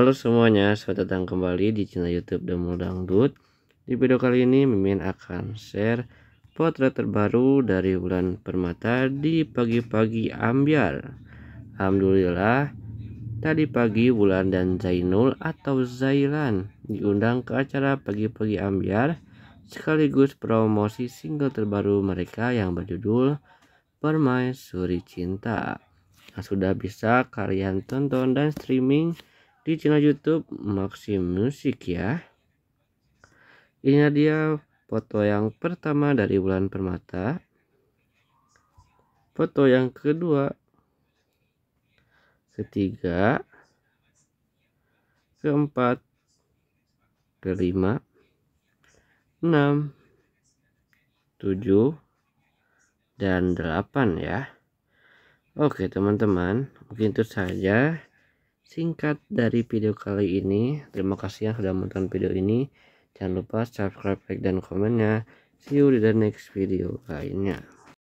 Halo semuanya, selamat datang kembali di channel YouTube The Mudang Dangdut. Di video kali ini Mimin akan share potret terbaru dari bulan permata di pagi-pagi ambiar. Alhamdulillah, tadi pagi Bulan dan Zainul atau Zailan diundang ke acara pagi-pagi ambiar sekaligus promosi single terbaru mereka yang berjudul Permaisuri Cinta. Nah, sudah bisa kalian tonton dan streaming di channel YouTube Maxim Music ya. Ini dia foto yang pertama dari bulan permata. Foto yang kedua, ketiga, keempat, kelima, enam, tujuh, dan delapan ya. Oke teman-teman, mungkin itu saja singkat dari video kali ini. Terima kasih yang sudah menonton video ini. Jangan lupa subscribe, like, dan komennya. See you di the next video lainnya.